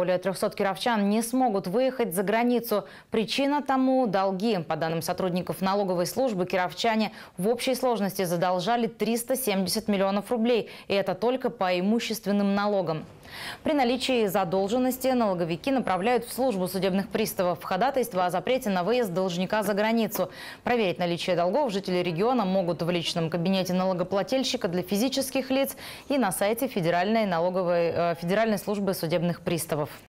Более 300 кировчан не смогут выехать за границу. Причина тому – долги. По данным сотрудников налоговой службы, кировчане в общей сложности задолжали 370 миллионов рублей. И это только по имущественным налогам. При наличии задолженности налоговики направляют в службу судебных приставов ходатайство о запрете на выезд должника за границу. Проверить наличие долгов жители региона могут в личном кабинете налогоплательщика для физических лиц и на сайте Федеральной, налоговой, э, Федеральной службы судебных приставов.